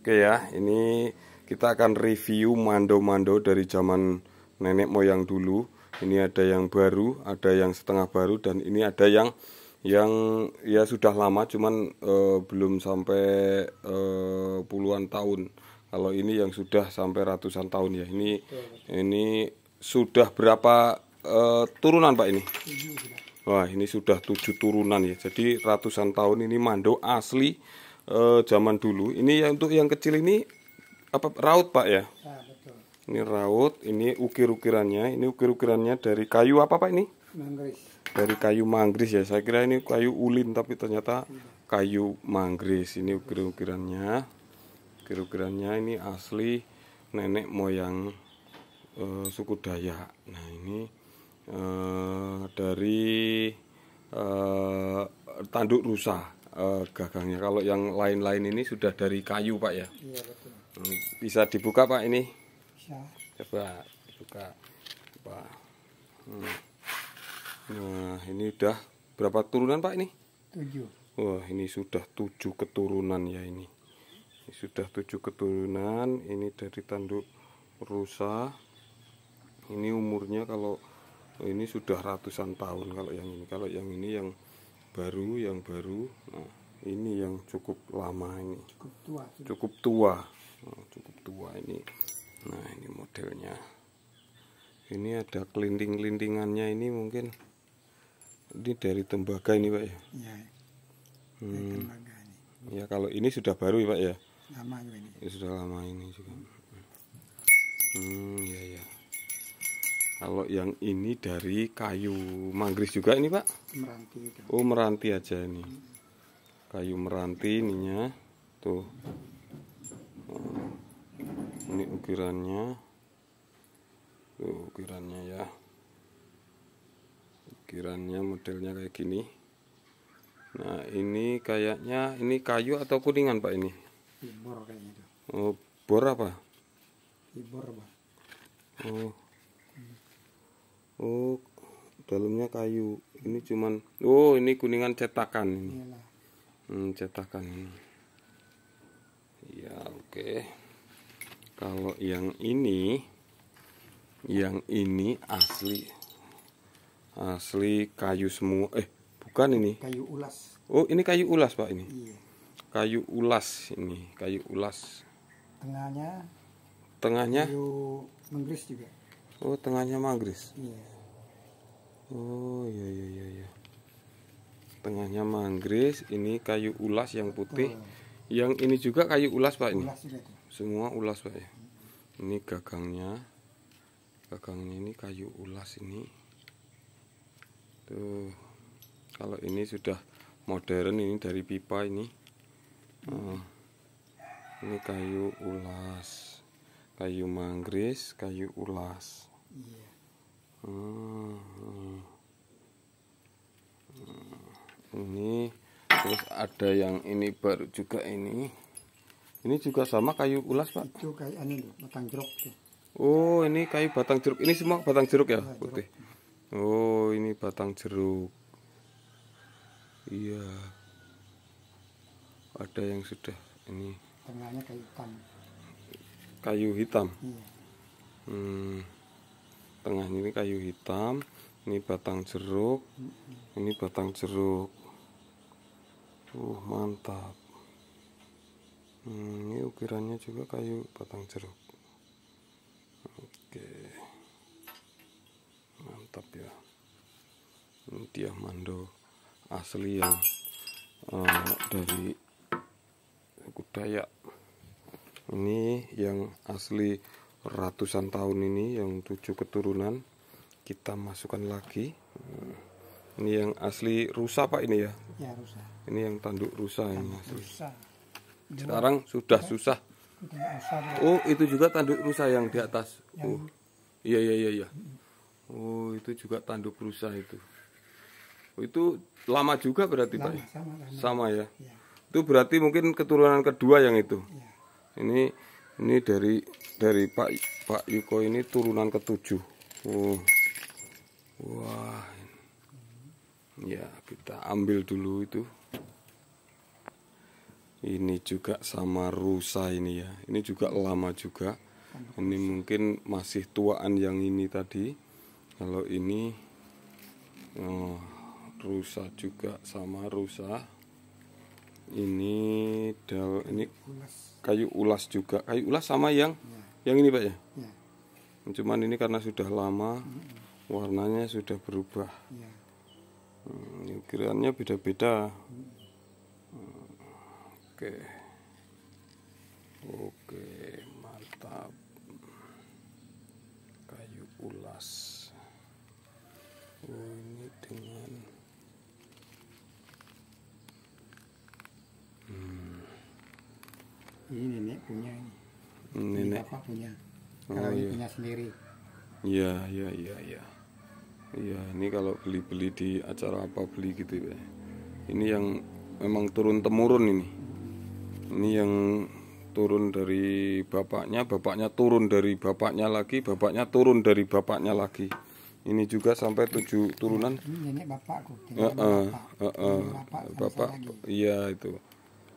Oke ya, ini kita akan review mando-mando dari zaman nenek moyang dulu. Ini ada yang baru, ada yang setengah baru, dan ini ada yang yang ya sudah lama, cuman uh, belum sampai uh, puluhan tahun. Kalau ini yang sudah sampai ratusan tahun ya. Ini ini sudah berapa uh, turunan pak ini? Wah ini sudah tujuh turunan ya. Jadi ratusan tahun ini mando asli uh, zaman dulu. Ini yang untuk yang kecil ini apa raut pak ya? Nah, betul. Ini raut, ini ukir-ukirannya, ini ukir-ukirannya dari kayu apa pak ini? Manggris. Dari kayu manggris ya. Saya kira ini kayu ulin tapi ternyata iya. kayu manggris. Ini ukir-ukirannya, ukir-ukirannya ini asli nenek moyang uh, suku Dayak. Nah ini uh, dari uh, tanduk rusa uh, gagangnya. Kalau yang lain-lain ini sudah dari kayu, Pak ya? Iya, hmm, bisa dibuka, Pak ini? Bisa. Coba buka. Pak. Hmm. Nah, ini udah berapa turunan, Pak ini? Tujuh. Wah, ini sudah tujuh keturunan ya ini sudah tujuh keturunan. Ini dari tanduk rusa. Ini umurnya kalau ini sudah ratusan tahun kalau yang ini. Kalau yang ini yang baru yang baru nah, ini yang cukup lama ini cukup tua cukup tua nah, cukup tua ini nah ini modelnya ini ada kelinding-lindingannya ini mungkin ini dari tembaga ini pak ya, ya hmm. ya kalau ini sudah baru ya pak ya lama ini, ini sudah lama ini juga hmm ya ya kalau yang ini dari kayu manggis juga ini pak? Meranti. Oh meranti aja ini. Kayu meranti ininya, tuh. Eh, ini ukirannya, tuh ukirannya ya. Ukirannya modelnya kayak gini. Nah ini kayaknya ini kayu atau kuningan pak ini? Bor kayaknya. Oh bor apa? Bor pak. Oh oh dalamnya kayu ini cuman oh ini kuningan cetakan ini hmm, cetakan ini ya oke okay. kalau yang ini yang ini asli asli kayu semua eh bukan ini kayu ulas oh ini kayu ulas pak ini iya. kayu ulas ini kayu ulas tengahnya tengahnya kayu menggris juga oh tengahnya manggis iya. oh iya iya iya ya. tengahnya manggis ini kayu ulas yang putih Betul. yang ini juga kayu ulas pak ini ulas semua ulas pak ya ini gagangnya gagangnya ini kayu ulas ini tuh kalau ini sudah modern ini dari pipa ini Oh. ini kayu ulas kayu manggis kayu ulas Iya. Hmm, hmm. Ini terus ada yang ini baru juga ini. Ini juga sama kayu ulas pak? Itu kayu anu ini batang jeruk Oh ini kayu batang jeruk. Ini semua batang jeruk ya, iya, putih. Oh ini batang jeruk. Iya. Ada yang sudah ini. Tengahnya kayu hitam. Kayu hitam. Iya. Hmm tengahnya ini kayu hitam ini batang jeruk ini batang jeruk uh mantap hmm, ini ukirannya juga kayu batang jeruk oke mantap ya ini diamando asli yang uh, dari kudaya ini yang asli ratusan tahun ini yang tujuh keturunan kita masukkan lagi ini yang asli rusa pak ini ya, ya rusa. ini yang tanduk rusa tanduk ini asli. rusa. sekarang sudah susah oh itu juga tanduk rusa yang di atas yang... oh iya iya iya, ya. oh itu juga tanduk rusa itu oh, itu lama juga berarti ya? lama, pak sama, sama. sama ya? ya itu berarti mungkin keturunan kedua yang itu ya. ini ini dari dari Pak Pak Yuko ini turunan ketujuh oh. wah ya kita ambil dulu itu ini juga sama rusa ini ya ini juga lama juga ini mungkin masih tuaan yang ini tadi kalau ini oh, rusa juga sama rusa ini dal ini kayu ulas juga kayu ulas sama yang ya. yang ini pak ya? ya cuman ini karena sudah lama ya. warnanya sudah berubah ya. hmm, ukirannya ya, beda-beda hmm. oke oke mantap kayu ulas oh, ini dengan ini nenek punya ini nenek bapak punya oh, kalau iya. punya sendiri iya iya iya iya iya ini kalau beli beli di acara apa beli gitu ya ini yang memang turun temurun ini ini yang turun dari bapaknya bapaknya turun dari bapaknya lagi bapaknya turun dari bapaknya lagi ini juga sampai tujuh turunan ini nenek bapakku uh -uh, bapak, uh -uh, bapak, bapak iya itu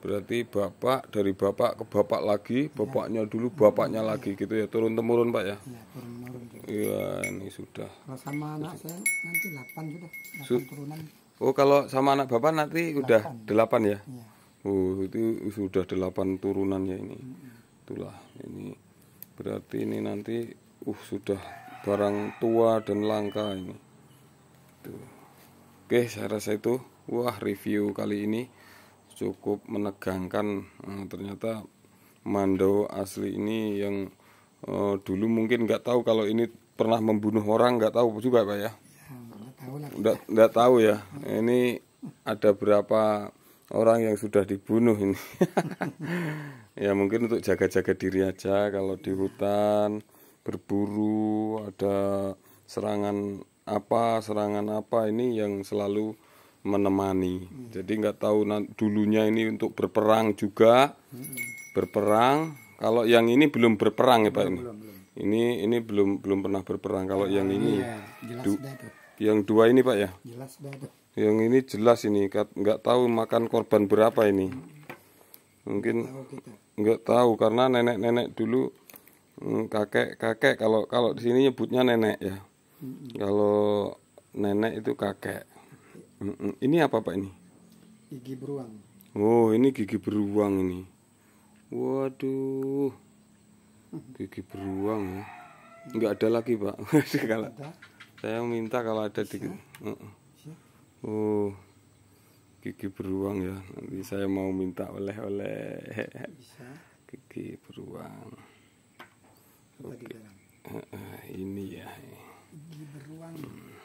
Berarti bapak dari bapak ke bapak lagi, bapaknya dulu bapaknya lagi gitu ya turun temurun pak ya? Iya turun gitu. iya, ini sudah. Kalau sama anak saya nanti 8 sudah. 8 turunan. Oh kalau sama anak bapak nanti 8. udah delapan ya? Iya. Oh itu sudah delapan turunan ya ini. Itulah ini berarti ini nanti uh sudah barang tua dan langka ini. Tuh. Oke, saya rasa itu wah review kali ini cukup menegangkan eh, ternyata mando asli ini yang uh, dulu mungkin nggak tahu kalau ini pernah membunuh orang nggak tahu juga pak ya, ya nggak ya, nggak tahu ya ini ada berapa orang yang sudah dibunuh ini ya mungkin untuk jaga-jaga diri aja kalau di hutan berburu ada serangan apa serangan apa ini yang selalu menemani. Hmm. Jadi nggak tahu dulunya ini untuk berperang juga, hmm. berperang. Kalau yang ini belum berperang ya belum, Pak ini. Belum, belum. Ini ini belum belum pernah berperang. Kalau ya, yang ini, ya, jelas du, yang dua ini Pak ya. Jelas yang ini jelas ini nggak tahu makan korban berapa ini. Mungkin nggak tahu, tahu karena nenek-nenek dulu mm, kakek-kakek kalau kalau di sini nyebutnya nenek ya. Hmm. Kalau nenek itu kakek ini apa Pak ini? Gigi beruang. Oh, ini gigi beruang ini. Waduh. Gigi beruang ya. Enggak ada lagi, Pak. kalau saya minta kalau ada di Oh. Gigi beruang ya. Nanti saya mau minta oleh-oleh. Gigi beruang. Oke. Ini ya. Gigi beruang. Hmm.